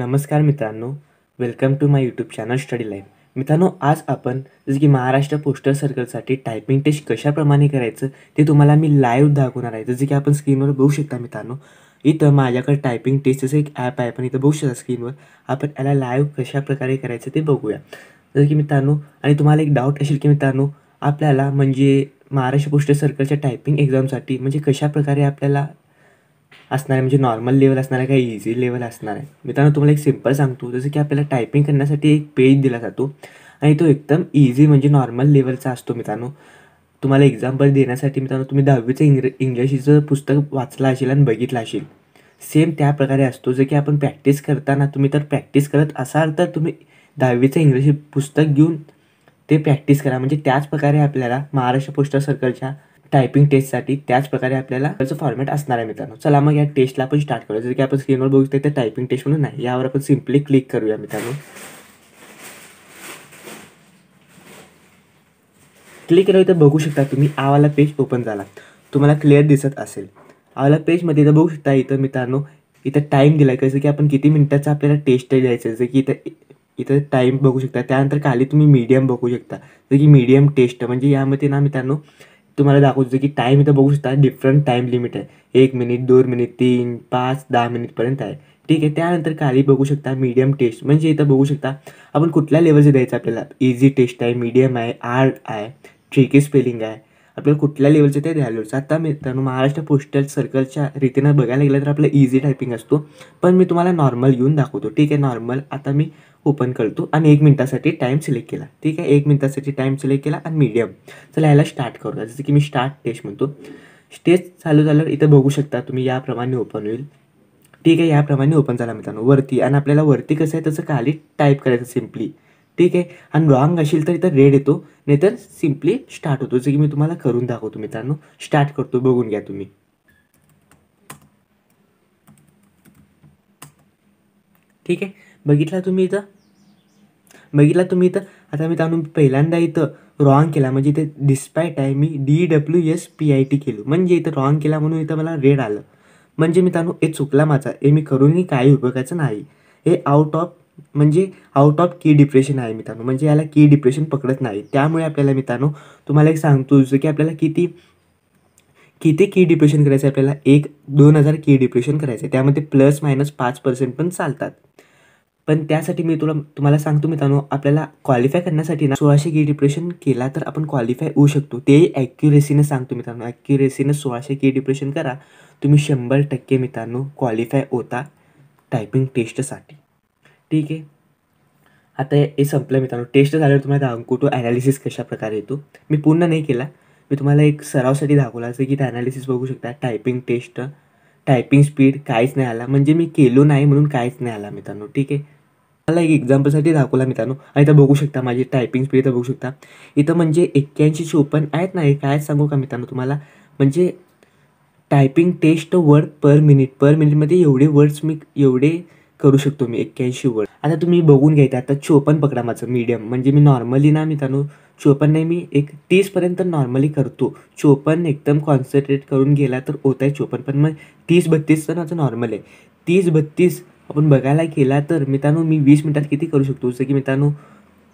नमस्कार मित्रांनो welcome to my YouTube channel study life मित्रांनो आज आपण जसं की महाराष्ट्र पोस्टर सर्कलसाठी टायपिंग टेस्ट कशाप्रमाणे करायचं ते तुम्हाला मी लाईव्ह दाखवणार आहे जसं की आपण स्क्रीनवर बघू शकता मित्रांनो इथं माझ्याकडे टायपिंग टेस्टचं एक ॲप आहे पण इथं बघू शकता स्क्रीनवर आपण याला लाईव्ह कशाप्रकारे करायचं ते बघूया जसं की मित्रांनो आणि तुम्हाला एक डाऊट असेल की मित्रांनो आपल्याला म्हणजे महाराष्ट्र पोस्टर सर्कलच्या टायपिंग एक्झामसाठी म्हणजे कशाप्रकारे आपल्याला असणार आहे म्हणजे नॉर्मल लेवल असणार आहे काही इझी लेवल असणार आहे मित्रांनो तुम्हाला एक सिम्पल सांगतो जसं की आपल्याला टायपिंग करण्यासाठी एक पेज दिला जातो आणि तो एकदम इझी म्हणजे नॉर्मल लेवलचा असतो मित्रांनो तुम्हाला एक्झाम्पल देण्यासाठी मित्रांनो तुम्ही दहावीचं इंग्र इंग्लिशचं पुस्तक वाचलं असेल आणि बघितलं असेल सेम त्या प्रकारे असतो जे की आपण प्रॅक्टिस करताना तुम्ही तर प्रॅक्टिस करत असाल तर तुम्ही दहावीचं इंग्लिश पुस्तक घेऊन ते प्रॅक्टिस करा म्हणजे त्याच प्रकारे आपल्याला महाराष्ट्र पोस्टर सर्कलच्या टायपिंग टेस्टसाठी त्याच प्रकारे आपल्याला त्याचं फॉर्मॅट असणार आहे मित्रांनो चला मग या टेस्टला आपण स्टार्ट करूया जसं की आपण स्क्रीनवर बघू शकतो टायपिंग टेस्ट म्हणून नाही यावर आपण सिम्पली क्लिक करूया मित्रांनो क्लिक केलं तर बघू शकता तुम्ही आवाला पेज ओपन झाला तुम्हाला क्लिअर दिसत असेल आवाला पेजमध्ये इथं बघू शकता इथं मित्रांनो इथं टाईम दिला आहे जसं की आपण किती मिनिटाचा आपल्याला टेस्ट द्यायचं जसं की इथं इथं टाईम बघू शकता त्यानंतर खाली तुम्ही मीडियम बघू शकता जसं की मीडियम टेस्ट म्हणजे यामध्ये ना मित्रांनो तुम्हाला दाखवतो की टाईम इथं बघू शकता डिफरंट टाईम लिमिट आहे एक मिनिट दोन मिनिट तीन पाच दहा मिनिटपर्यंत आहे ठीक आहे त्यानंतर खाली बघू शकता मीडियम टेस्ट म्हणजे इथं बघू शकता आपण कुठल्या लेवलचे द्यायचं आपल्याला इझी टेस्ट आहे मीडियम आहे आर्ट आहे ट्रिकी स्पेलिंग आहे आपल्याला कुठल्या लेवलचे ते द्यायला आता आता त्यांना महाराष्ट्र पोस्टल सर्कलच्या रीतीनं बघायला गेलं तर आपलं इझी टायपिंग असतो पण मी तुम्हाला नॉर्मल घेऊन दाखवतो ठीक आहे नॉर्मल आता मी ओपन करतो आणि एक मिनटासाठी टाईम सिलेक्ट केला ठीक आहे एक मिनटासाठी टाईम सिलेक्ट केला आणि मीडियम चला याला स्टार्ट करूया जसं की मी स्टार्ट टेस्ट म्हणतो स्टेज चालू झाल्यावर इथं बघू शकता तुम्ही याप्रमाणे ओपन होईल ठीक आहे याप्रमाणे ओपन झाला मित्रांनो वरती आणि आपल्याला वरती कसं आहे तसं खाली टाईप करायचं सिम्पली ठीक आहे आणि रॉंग असेल तर इथं रेड येतो नाहीतर सिम्पली स्टार्ट होतो जे की मी तुम्हाला करून दाखवतो मित्रांनो स्टार्ट करतो बघून घ्या तुम्ही ठीक आहे बघितला तुम्ही इथं बघितला तुम्ही इथं आता मी ताणून पहिल्यांदा इथं रॉंग केला म्हणजे इथे डिस्पॅट आहे मी D W S P I T केलो म्हणजे इथं रॉंग केला म्हणून इथं मला रेड आलं म्हणजे मी तानू हे चुकला माझा हे मी करूनही काही उपयोगाचं नाही हे आउट ऑफ म्हणजे आउट ऑफ की डिप्रेशन आहे मित्रांनो म्हणजे याला की डिप्रेशन पकडत नाही त्यामुळे आपल्याला मित्रांनो तुम्हाला एक सांगतो की आपल्याला किती किती की डिप्रेशन करायचं आहे आपल्याला एक दोन हजार की डिप्रेशन करायचं आहे त्यामध्ये प्लस मायनस पाच पर्सेंट पण चालतात पण त्यासाठी मी तुला तुम्हाला सांगतो मित्रांनो आपल्याला क्वालिफाय करण्यासाठी ना सोळाशे के डिप्रेशन केला तर आपण क्वालिफाय होऊ शकतो ते ॲक्युरेसीनं सांगतो मित्रांनो ॲक्युरेसीनं सोळाशे के डिप्रेशन करा तुम्ही शंभर टक्के मित्रांनो क्वालिफाय होता टायपिंग टेस्टसाठी ठीक आहे आता हे संपलं मित्रांनो टेस्ट झाल्यावर तुम्हाला दाखवू कुठं ॲनालिसिस कशाप्रकारे येतो मी पूर्ण नाही केला मी तुम्हाला एक सरावसाठी दाखवला असं की ते ॲनालिसिस बघू शकता टायपिंग टेस्ट टायपिंग स्पीड काहीच नाही आला म्हणजे मी केलो नाही म्हणून काहीच नाही आला मित्रांनो ठीक आहे मला एक एक्झाम्पलसाठी दाखवला मित्रांनो आणि इथं बघू शकता माझी टायपिंग स्पीड इथं बघू शकता इथं म्हणजे एक्क्याऐंशी चोपन्न आहेत ना काय सांगू का मित्रांनो तुम्हाला म्हणजे typing test word per minute per मिनिटमध्ये एवढे वर्ड्स मी एवढे करू शकतो मी एक्क्याऐंशी वर्ड आता तुम्ही बघून घ्यायचं आता चोपन्न पकडा माझं मीडियम म्हणजे मी नॉर्मली ना मित्रांनो चोपन्न नाही मी एक तीसपर्यंत नॉर्मली करतो चोपन्न एकदम कॉन्सन्ट्रेट करून गेला तर होत आहे चोपन्न पण मग तीस बत्तीस तर माझं नॉर्मल आहे तीस बत्तीस आपण बघायला केला तर मित्रांनो मी वीस मिनटात किती करू शकतो जसं की मित्रांनो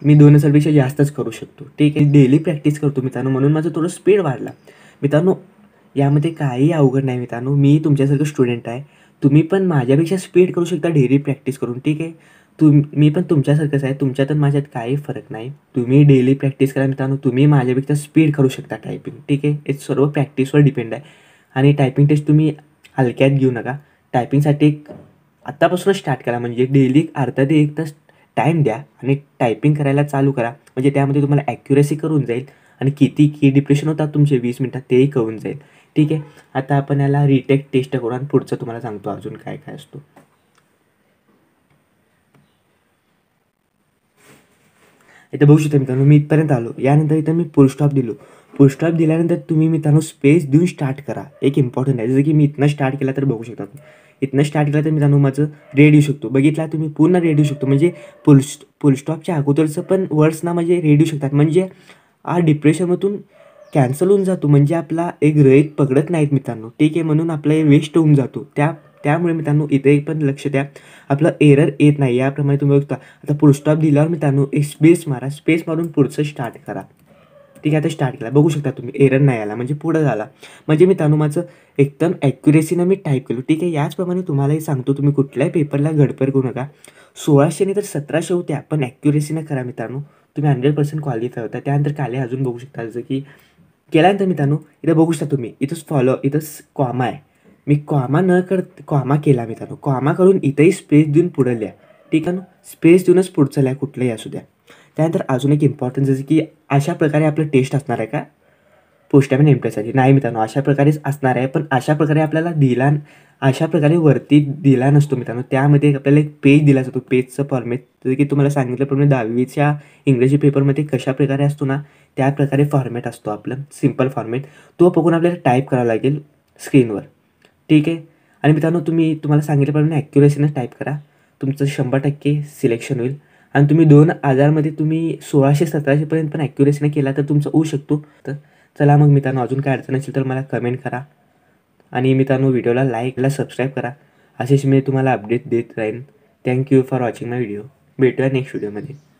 मी दोन हजारपेक्षा जास्तच करू शकतो ठीक आहे डेली प्रॅक्टिस करतो मित्रांनो म्हणून माझं थोडं स्पीड वाढला मित्रांनो यामध्ये काही अवघड नाही मित्रांनो मी तुमच्यासारखं स्टुडंट आहे तुम्ही पण माझ्यापेक्षा स्पीड करू शकता डेली प्रॅक्टिस करून ठीक आहे तुम मी पण तुमच्यासारखंच आहे तुमच्यात माझ्यात काही फरक नाही तुम्ही डेली प्रॅक्टिस करा मित्रांनो तुम्ही माझ्यापेक्षा स्पीड करू शकता टायपिंग ठीक आहे हे सर्व प्रॅक्टिसवर डिपेंड आहे आणि टायपिंग टेस्ट तुम्ही हलक्यात घेऊ नका टायपिंगसाठी एक आत्तापासून स्टार्ट करा म्हणजे डेली अर्धा ते एक तास टाईम द्या आणि टायपिंग करायला चालू करा म्हणजे त्यामध्ये तुम्हाला ॲक्युरेसी करून जाईल आणि किती की डिप्रेशन होतात तुमचे वीस मिनटात तेही कळून जाईल ठीक आहे आता आपण याला रिटेक टेस्ट करू आणि पुढचं तुम्हाला सांगतो अजून काय काय असतो इथं बघू शकता मित्रांनो मी इथपर्यंत आलो यानंतर इथं मी पुलस्टॉप दिलो पुलस्टॉप दिल्यानंतर तुम्ही मित्रांनो स्पेस देऊन स्टार्ट करा एक इम्पॉर्टंट आहे जसं की मी इथनं स्टार्ट केला तर बघू शकता इथनं स्टार्ट केलं तर मित्रांनो माझं रेड शकतो बघितला तुम्ही पूर्ण रेड होऊ शकतो म्हणजे फुल फुलस्टॉपच्या अगोदरचं पण वर्ड्सना म्हणजे रेड येऊ शकतात म्हणजे हा डिप्रेशनमधून कॅन्सल होऊन जातो म्हणजे आपला एक रयत पकडत नाहीत मित्रांनो ठीक आहे म्हणून आपला वेस्ट होऊन जातो त्या त्यामुळे मित्रांनो इथे पण लक्ष द्या आपलं एरर येत नाही याप्रमाणे तुम्ही बघता आता स्टॉप दिल्यावर मित्रांनो एक स्पेस मारा स्पेस मारून पुढचं स्टार्ट करा ठीक आहे आता स्टार्ट केला बघू शकता तुम्ही एरर नाही आला म्हणजे पुढं झाला म्हणजे मी तनुमाचं एकदम ॲक्युरेसीनं मी टाईप केलो ठीक आहे याचप्रमाणे तुम्हालाही सांगतो तुम्ही कुठल्याही पेपरला गडपड करू नका सोळाशेने तर सतराशे होत्या पण ॲक्युरेसीनं करा मित्रांनो तुम्ही हंड्रेड पर्सेंट क्वालिफाय होता त्यानंतर काले अजून बघू शकता जसं की केल्यानंतर मित्रांनो इथं बघू शकता तुम्ही इथंच फॉलो इथंच कॉमा आहे मी कॉमा न कर कॉमा केला मित्रांनो कॉमा करून इथंही स्पेस देऊन पुढं लिहा ठीक आहे ना स्पेस देऊनच पुढचं लिहा कुठलंही असू द्या त्यानंतर अजून एक इम्पॉर्टन्स जसं की अशा प्रकारे आपलं टेस्ट असणार आहे का पोस्टॅमॅन एमटेसाठी नाही मित्रांनो अशा प्रकारेच असणार आहे पण अशा प्रकारे आपल्याला दिला अशा प्रकारे वरती दिला नसतो मित्रांनो त्यामध्ये आपल्याला एक पेज दिला जातो पेजचं फॉर्मेट जसं की तुम्हाला सांगितल्याप्रमाणे दहावीच्या इंग्रजी पेपरमध्ये कशा प्रकारे असतो ना त्याप्रकारे फॉर्मेट असतो आपलं सिम्पल फॉर्मेट तो बघून आपल्याला टाईप करावा लागेल स्क्रीनवर ठीक आहे आणि मित्रांनो तुम्ही तुम्हाला सांगितल्याप्रमाणे ॲक्युरेसीनं टाईप करा तुमचं शंभर टक्के सिलेक्शन होईल आणि तुम्ही दोन हजारमध्ये तुम्ही सोळाशे सतराशेपर्यंत पण ॲक्युरेसीने केला तर तुमचं होऊ शकतो तर चला मग मित्रांनो अजून काय अडचण असेल तर मला कमेंट करा आणि मित्रांनो व्हिडिओला लाईकला सबस्क्राईब करा असेच मी तुम्हाला अपडेट देत राहीन thank you for watching my video भेटूया नेक्स्ट व्हिडिओमध्ये